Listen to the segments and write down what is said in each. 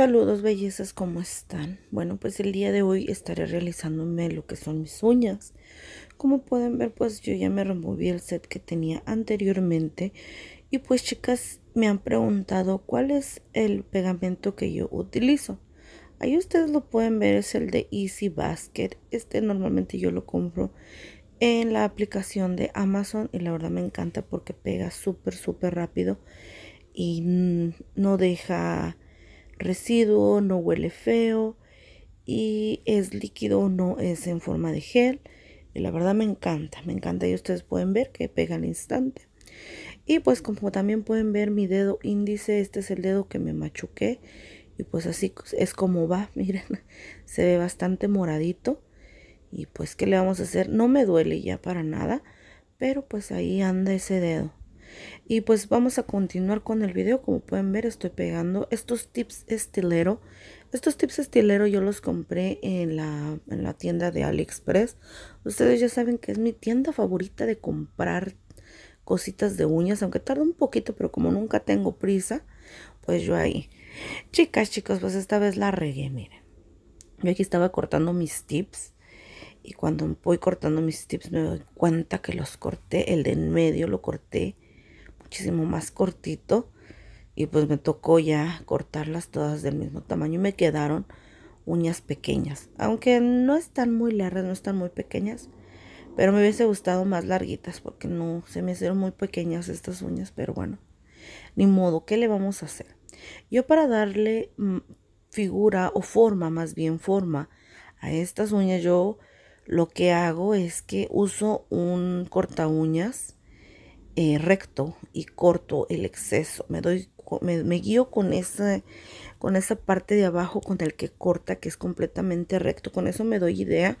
Saludos bellezas, ¿cómo están? Bueno, pues el día de hoy estaré realizándome lo que son mis uñas. Como pueden ver, pues yo ya me removí el set que tenía anteriormente. Y pues chicas, me han preguntado cuál es el pegamento que yo utilizo. Ahí ustedes lo pueden ver, es el de Easy Basket. Este normalmente yo lo compro en la aplicación de Amazon y la verdad me encanta porque pega súper, súper rápido y mm, no deja residuo, no huele feo y es líquido, no es en forma de gel. Y la verdad me encanta, me encanta y ustedes pueden ver que pega al instante. Y pues como también pueden ver mi dedo índice, este es el dedo que me machuqué. Y pues así es como va, miren, se ve bastante moradito. Y pues, ¿qué le vamos a hacer? No me duele ya para nada, pero pues ahí anda ese dedo. Y pues vamos a continuar con el video. Como pueden ver estoy pegando estos tips estilero. Estos tips estilero yo los compré en la, en la tienda de AliExpress. Ustedes ya saben que es mi tienda favorita de comprar cositas de uñas. Aunque tarda un poquito, pero como nunca tengo prisa, pues yo ahí. Chicas, chicos, pues esta vez la regué, miren. Yo aquí estaba cortando mis tips. Y cuando voy cortando mis tips me doy cuenta que los corté. El de en medio lo corté muchísimo más cortito y pues me tocó ya cortarlas todas del mismo tamaño y me quedaron uñas pequeñas, aunque no están muy largas, no están muy pequeñas, pero me hubiese gustado más larguitas porque no se me hicieron muy pequeñas estas uñas, pero bueno, ni modo, ¿qué le vamos a hacer? Yo para darle mm, figura o forma, más bien forma a estas uñas, yo lo que hago es que uso un corta uñas eh, recto y corto el exceso. Me, doy, me, guío con, esa, con esa parte de abajo con el que corta, que es completamente recto. Con eso me doy idea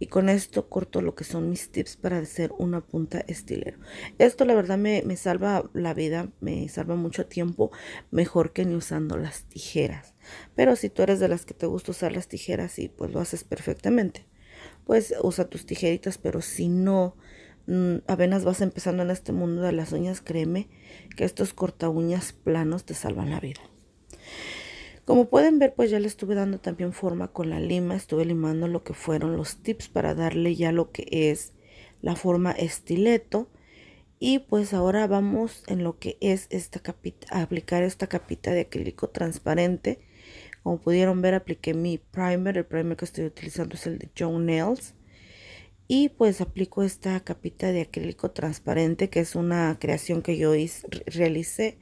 y con esto corto lo que son mis tips para hacer una punta estilero. Esto la verdad me, salva la vida, me salva mucho tiempo, mejor que ni usando las tijeras. Pero si tú eres de las que te gusta usar las tijeras y pues lo haces perfectamente, pues usa tus tijeritas, pero si no Mm, apenas vas empezando en este mundo de las uñas, créeme que estos corta uñas planos te salvan la vida. Como pueden ver, pues ya le estuve dando también forma con la lima, estuve limando lo que fueron los tips para darle ya lo que es la forma estileto. Y pues ahora vamos en lo que es esta capita, aplicar esta capita de acrílico transparente. Como pudieron ver, apliqué mi primer, el primer que estoy utilizando es el de John Nails y pues aplico esta capita de acrílico transparente que es una creación que yo hice, realicé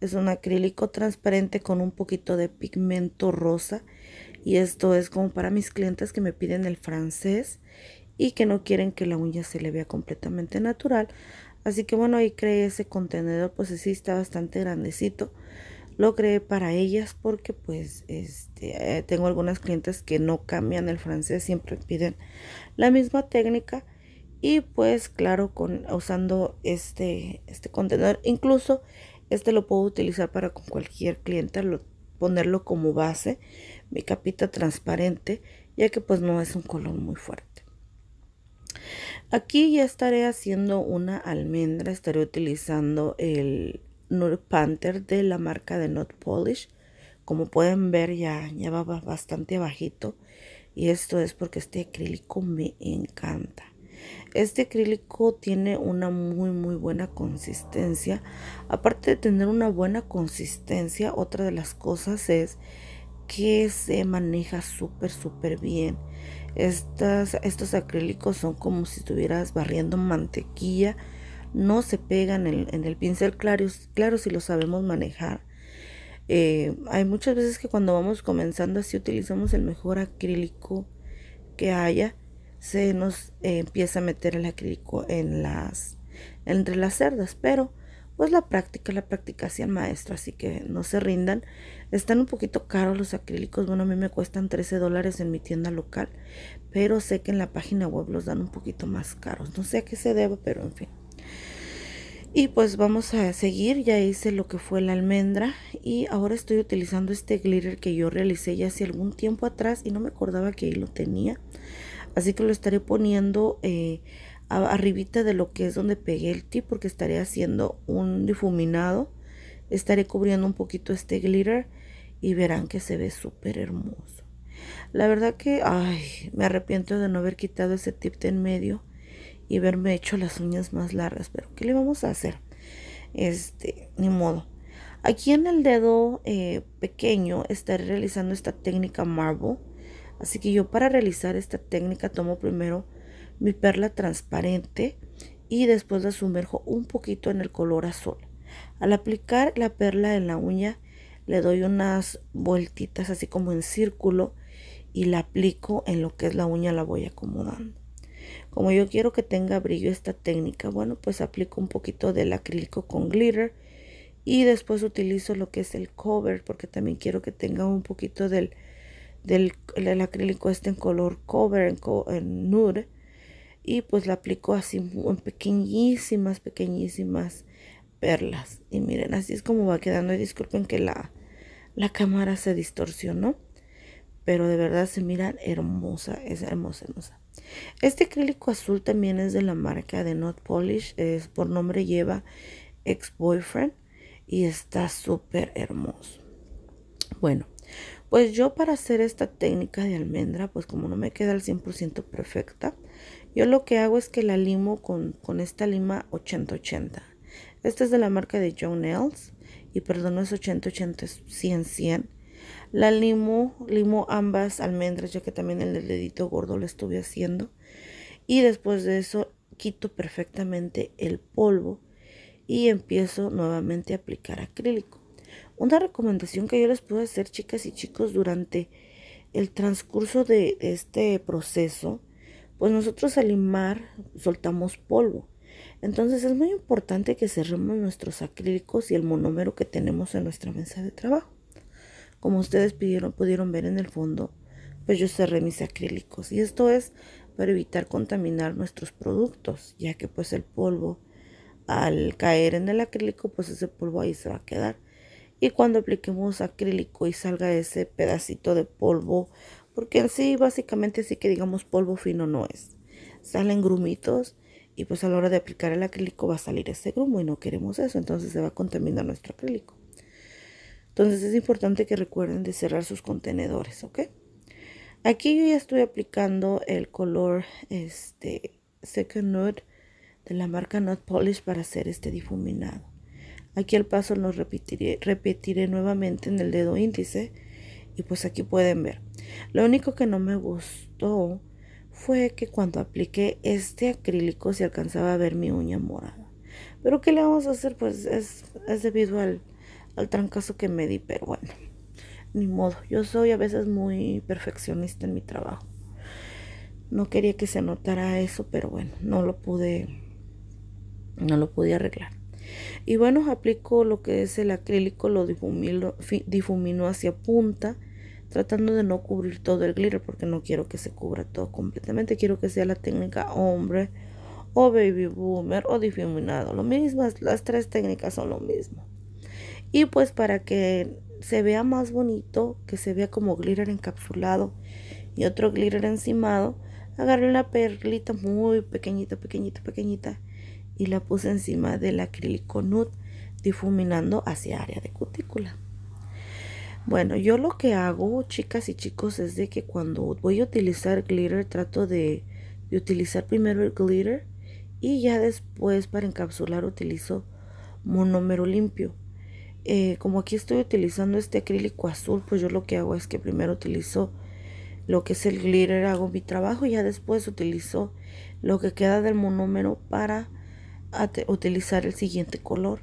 es un acrílico transparente con un poquito de pigmento rosa y esto es como para mis clientes que me piden el francés y que no quieren que la uña se le vea completamente natural así que bueno ahí creé ese contenedor pues sí está bastante grandecito lo creé para ellas porque pues este, eh, tengo algunas clientes que no cambian el francés, siempre piden la misma técnica y pues claro, con, usando este, este contenedor, incluso este lo puedo utilizar para con cualquier cliente, ponerlo como base, mi capita transparente, ya que pues no es un color muy fuerte. Aquí ya estaré haciendo una almendra, estaré utilizando el, Panther de la marca de Not Polish. Como pueden ver ya, ya va bastante bajito. Y esto es porque este acrílico me encanta. Este acrílico tiene una muy muy buena consistencia. Aparte de tener una buena consistencia, otra de las cosas es que se maneja súper súper bien. estos acrílicos son como si estuvieras barriendo mantequilla no se pegan en, en el pincel claro, claro si lo sabemos manejar. Eh, hay muchas veces que cuando vamos comenzando así utilizamos el mejor acrílico que haya, se nos eh, empieza a meter el acrílico en las, entre las cerdas, pero pues la práctica, la práctica hacia el maestro, así que no se rindan. Están un poquito caros los acrílicos, bueno, a mí me cuestan 13 dólares en mi tienda local, pero sé que en la página web los dan un poquito más caros, no sé a qué se debe pero en fin. Y pues vamos a seguir, ya hice lo que fue la almendra y ahora estoy utilizando este glitter que yo realicé ya hace algún tiempo atrás y no me acordaba que ahí lo tenía. Así que lo estaré poniendo eh, arribita de lo que es donde pegué el tip porque estaré haciendo un difuminado. Estaré cubriendo un poquito este glitter y verán que se ve súper hermoso. La verdad que, ay, me arrepiento de no haber quitado ese tip de en medio y haberme hecho las uñas más largas. Pero ¿qué le vamos a hacer? Este, ni modo. Aquí en el dedo eh, pequeño estaré realizando esta técnica marble. Así que yo para realizar esta técnica tomo primero mi perla transparente y después la sumerjo un poquito en el color azul. Al aplicar la perla en la uña le doy unas vueltitas así como en círculo y la aplico en lo que es la uña la voy acomodando. Como yo quiero que tenga brillo esta técnica, bueno, pues aplico un poquito del acrílico con glitter y después utilizo lo que es el cover porque también quiero que tenga un poquito del, del, acrílico este en color cover, en, nude. Y pues la aplico así en pequeñísimas, pequeñísimas perlas. Y miren, así es como va quedando. Y disculpen que la, la cámara se distorsionó. Pero de verdad se mira hermosa, es hermosa, hermosa. Este acrílico azul también es de la marca de Not Polish, es, por nombre lleva Ex Boyfriend y está súper hermoso. Bueno, pues yo para hacer esta técnica de almendra, pues como no me queda al 100% perfecta, yo lo que hago es que la limo con, esta lima 8080. Esta es de la marca de John Nails y perdón, no es 8080, es 100 100. La limo, limo ambas almendras, ya que también el dedito gordo lo estuve haciendo. Y después de eso quito perfectamente el polvo y empiezo nuevamente a aplicar acrílico. Una recomendación que yo les puedo hacer, chicas y chicos, durante el transcurso de este proceso, pues nosotros al limar soltamos polvo. Entonces es muy importante que cerremos nuestros acrílicos y el monómero que tenemos en nuestra mesa de trabajo. Como ustedes pidieron, pudieron ver en el fondo, pues yo cerré mis acrílicos y esto es para evitar contaminar nuestros productos, ya que pues el polvo al caer en el acrílico, pues ese polvo ahí se va a quedar. Y cuando apliquemos acrílico y salga ese pedacito de polvo, porque en sí básicamente sí que digamos polvo fino no es. Salen grumitos y pues a la hora de aplicar el acrílico va a salir ese grumo y no queremos eso, entonces se va a contaminar nuestro acrílico. Entonces es importante que recuerden de cerrar sus contenedores, ¿ok? Aquí yo ya estoy aplicando el color este, Second Nude de la marca Not Polish para hacer este difuminado. Aquí el paso lo repetiré, repetiré nuevamente en el dedo índice y pues aquí pueden ver. Lo único que no me gustó fue que cuando apliqué este acrílico se alcanzaba a ver mi uña morada. Pero ¿qué le vamos a hacer? Pues es, es debido al, al trancazo que me di, pero bueno, ni modo. Yo soy a veces muy perfeccionista en mi trabajo. No quería que se notara eso, pero bueno, no lo pude, no lo pude arreglar. Y bueno, aplico lo que es el acrílico, lo difumino, hacia punta, tratando de no cubrir todo el glitter, porque no quiero que se cubra todo completamente. Quiero que sea la técnica hombre o baby boomer o difuminado. Lo mismo, las tres técnicas son lo mismo. Y pues para que se vea más bonito, que se vea como glitter encapsulado y otro glitter encimado, agarré una perlita muy pequeñita, pequeñita, pequeñita y la puse encima del acrílico nude difuminando hacia área de cutícula. Bueno, yo lo que hago, chicas y chicos, es de que cuando voy a utilizar glitter trato de, de utilizar primero el glitter y ya después para encapsular utilizo monómero limpio eh, como aquí estoy utilizando este acrílico azul, pues yo lo que hago es que primero utilizo lo que es el glitter, hago mi trabajo y ya después utilizo lo que queda del monómero para utilizar el siguiente color.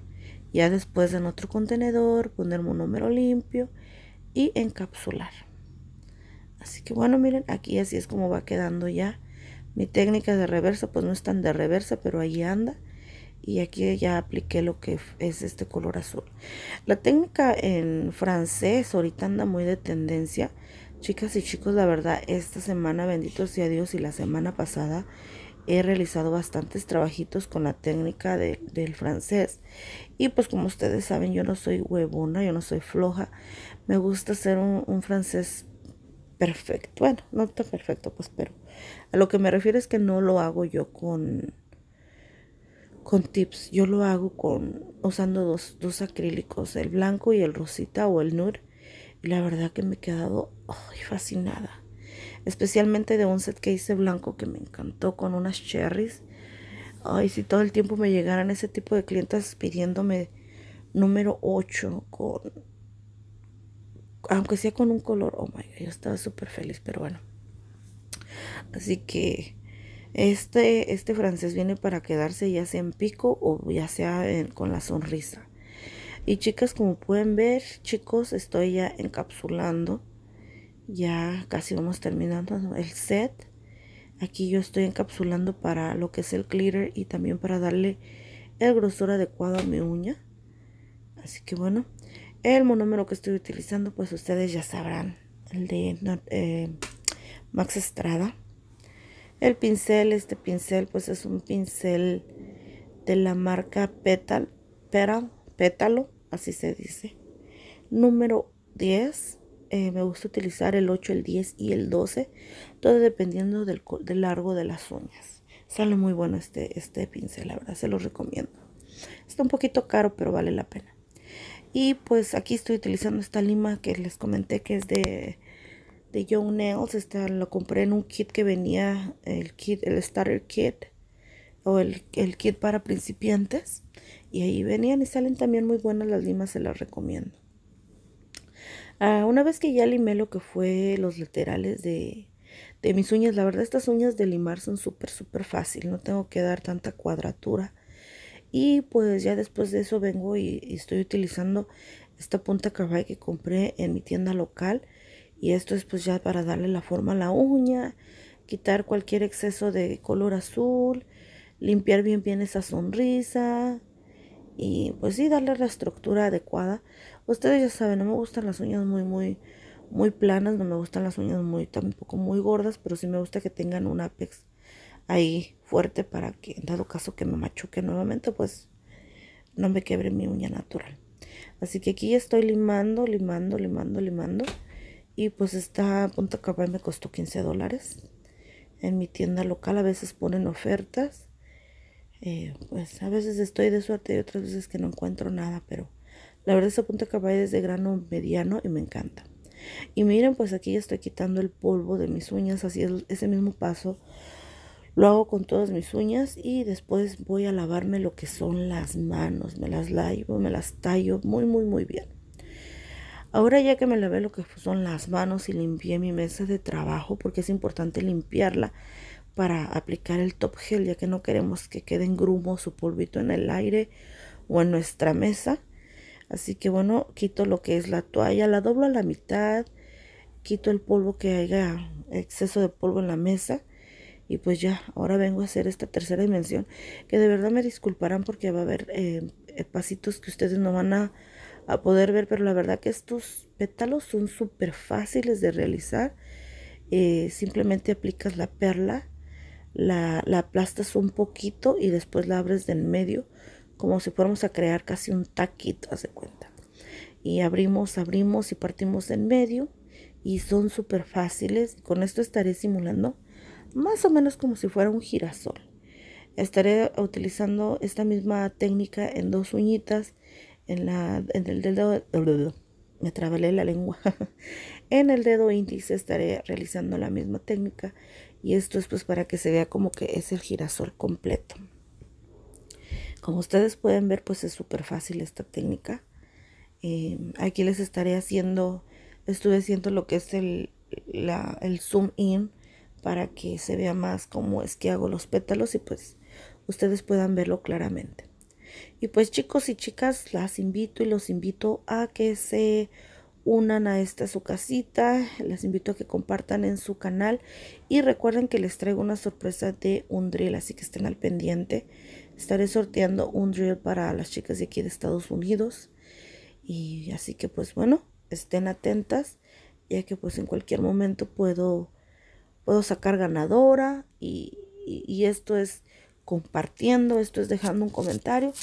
Ya después en otro contenedor poner monómero limpio y encapsular. Así que bueno, miren, aquí así es como va quedando ya. Mi técnica de reversa, pues no es tan de reversa, pero ahí anda y aquí ya apliqué lo que es este color azul. La técnica en francés ahorita anda muy de tendencia. Chicas y chicos, la verdad, esta semana, bendito sea Dios, y la semana pasada he realizado bastantes trabajitos con la técnica del francés. Y pues como ustedes saben, yo no soy huevona, yo no soy floja. Me gusta hacer un, francés perfecto. Bueno, no tan perfecto, pues, pero a lo que me refiero es que no lo hago yo con con tips. Yo lo hago con usando dos, dos acrílicos, el blanco y el rosita o el nude. Y la verdad que me he quedado fascinada. Especialmente de un set que hice blanco que me encantó con unas cherries. Ay, si todo el tiempo me llegaran ese tipo de clientes pidiéndome número 8 con... Aunque sea con un color, oh my god, yo estaba súper feliz, pero bueno. Así que este, este francés viene para quedarse ya sea en pico o ya sea con la sonrisa. Y chicas, como pueden ver, chicos, estoy ya encapsulando. Ya casi vamos terminando el set. Aquí yo estoy encapsulando para lo que es el clearer y también para darle el grosor adecuado a mi uña. Así que bueno, el monómero que estoy utilizando, pues ustedes ya sabrán, el de eh, Max Estrada. El pincel, este pincel, pues es un pincel de la marca Petal, Petal, Pétalo, así se dice. Número 10. Eh, me gusta utilizar el 8, el 10 y el 12, todo dependiendo del, largo de las uñas. Sale muy bueno este, este pincel, la verdad, se lo recomiendo. Está un poquito caro, pero vale la pena. Y pues aquí estoy utilizando esta lima que les comenté que es de de Young Nails. Este, lo compré en un kit que venía, el kit, el starter kit o el, kit para principiantes. Y ahí venían y salen también muy buenas las limas, se las recomiendo. Ah, una vez que ya limé lo que fue los laterales de, de mis uñas, la verdad estas uñas de limar son súper, súper fácil, no tengo que dar tanta cuadratura. Y pues ya después de eso vengo y, estoy utilizando esta punta caballo que compré en mi tienda local y esto es pues ya para darle la forma a la uña, quitar cualquier exceso de color azul, limpiar bien bien esa sonrisa y pues sí darle la estructura adecuada. Ustedes ya saben, no me gustan las uñas muy muy muy planas, no me gustan las uñas muy tampoco muy gordas, pero sí me gusta que tengan un apex ahí fuerte para que en dado caso que me machuque nuevamente, pues no me quebre mi uña natural. Así que aquí estoy limando, limando, limando, limando. Y pues esta punta cabal me costó 15 dólares. En mi tienda local a veces ponen ofertas. Eh, pues a veces estoy de suerte y otras veces que no encuentro nada. Pero la verdad esta punta cabal es de grano mediano y me encanta. Y miren, pues aquí ya estoy quitando el polvo de mis uñas. Así es ese mismo paso. Lo hago con todas mis uñas y después voy a lavarme lo que son las manos. Me las lavo, me las tallo muy, muy, muy bien. Ahora ya que me lavé lo que son las manos y limpié mi mesa de trabajo, porque es importante limpiarla para aplicar el top gel, ya que no queremos que queden grumos o polvito en el aire o en nuestra mesa. Así que bueno, quito lo que es la toalla, la doblo a la mitad, quito el polvo que haya exceso de polvo en la mesa. Y pues ya, ahora vengo a hacer esta tercera dimensión, que de verdad me disculparán porque va a haber eh, eh, pasitos que ustedes no van a a poder ver, pero la verdad que estos pétalos son súper fáciles de realizar. Eh, simplemente aplicas la perla, la, aplastas un poquito y después la abres del medio, como si fuéramos a crear casi un taquito, de cuenta. Y abrimos, abrimos y partimos en medio y son súper fáciles. Con esto estaré simulando más o menos como si fuera un girasol. Estaré utilizando esta misma técnica en dos uñitas en, el dedo, me trabalé la lengua, en el dedo índice estaré realizando la misma técnica y esto es pues para que se vea como que es el girasol completo. Como ustedes pueden ver pues es súper fácil esta técnica. Eh, aquí les estaré haciendo, estuve haciendo lo que es el, el zoom in para que se vea más cómo es que hago los pétalos y pues ustedes puedan verlo claramente. Y pues chicos y chicas, las invito y los invito a que se unan a esta su casita, les invito a que compartan en su canal y recuerden que les traigo una sorpresa de un drill, así que estén al pendiente. Estaré sorteando un drill para las chicas de aquí de Estados Unidos. Y así que pues bueno, estén atentas, ya que pues en cualquier momento puedo, puedo sacar ganadora y, y esto es compartiendo, esto es dejando un comentario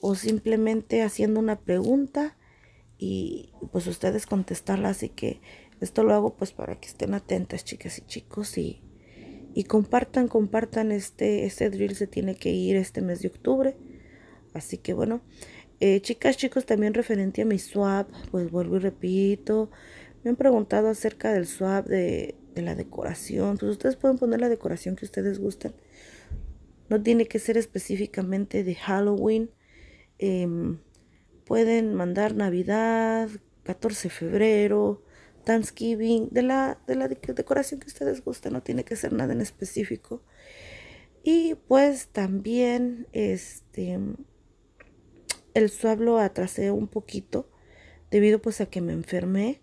o simplemente haciendo una pregunta y pues ustedes contestarla. Así que esto lo hago pues para que estén atentas chicas y chicos y, y compartan, compartan este, este drill se tiene que ir este mes de octubre. Así que bueno, eh, chicas, chicos, también referente a mi swap, pues vuelvo y repito, me han preguntado acerca del swap de, de la decoración. Pues ustedes pueden poner la decoración que ustedes gusten no tiene que ser específicamente de Halloween. Em, pueden mandar Navidad, 14 de febrero, Thanksgiving, de la, de la decoración que ustedes gusten, no tiene que ser nada en específico. Y pues también este el suablo atrasé un poquito debido pues a que me enfermé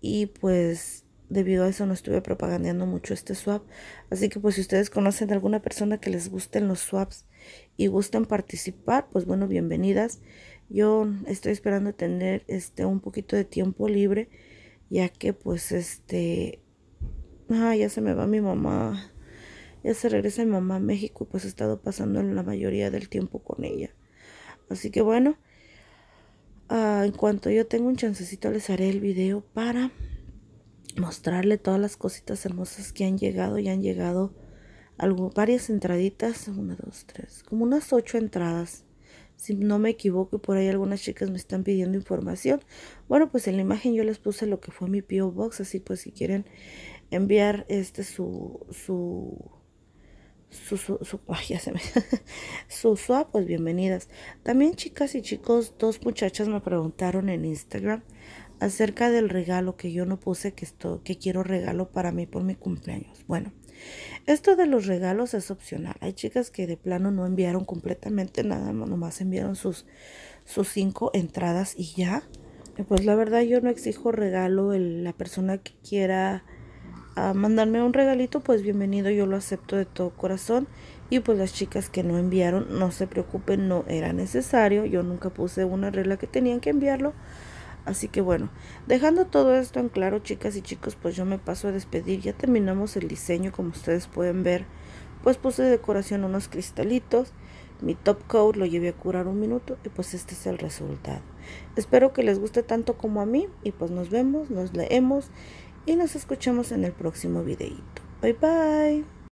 y pues debido a eso no estuve propagandeando mucho este swap. Así que pues si ustedes conocen a alguna persona que les gusten los swaps y gusten participar, pues bueno, bienvenidas. Yo estoy esperando tener este un poquito de tiempo libre, ya que pues este ah, ya se me va mi mamá. Ya se regresa mi mamá a México y pues he estado pasando la mayoría del tiempo con ella. Así que bueno, ah, en cuanto yo tenga un chancecito les haré el video para mostrarle todas las cositas hermosas que han llegado. y han llegado varias entraditas. Una, dos, tres. Como unas ocho entradas. Si no me equivoco, y por ahí algunas chicas me están pidiendo información. Bueno, pues en la imagen yo les puse lo que fue mi P.O. Box. Así pues, si quieren enviar este su. su su, su, su swap, pues bienvenidas. También chicas y chicos, dos muchachas me preguntaron en Instagram acerca del regalo que yo no puse que, esto que quiero regalo para mí por mi cumpleaños. Bueno, esto de los regalos es opcional. Hay chicas que de plano no enviaron completamente nada, nomás enviaron sus, sus cinco entradas y ya. Pues la verdad yo no exijo regalo. la persona que quiera ah, mandarme un regalito, pues bienvenido, yo lo acepto de todo corazón. Y pues las chicas que no enviaron, no se preocupen, no era necesario. Yo nunca puse una regla que tenían que enviarlo. Así que bueno, dejando todo esto en claro, chicas y chicos, pues yo me paso a despedir. Ya terminamos el diseño, como ustedes pueden ver. Pues puse decoración unos cristalitos. Mi top coat lo llevé a curar un minuto y pues este es el resultado. Espero que les guste tanto como a mí y pues nos vemos, nos leemos y nos escuchamos en el próximo videito. Bye bye.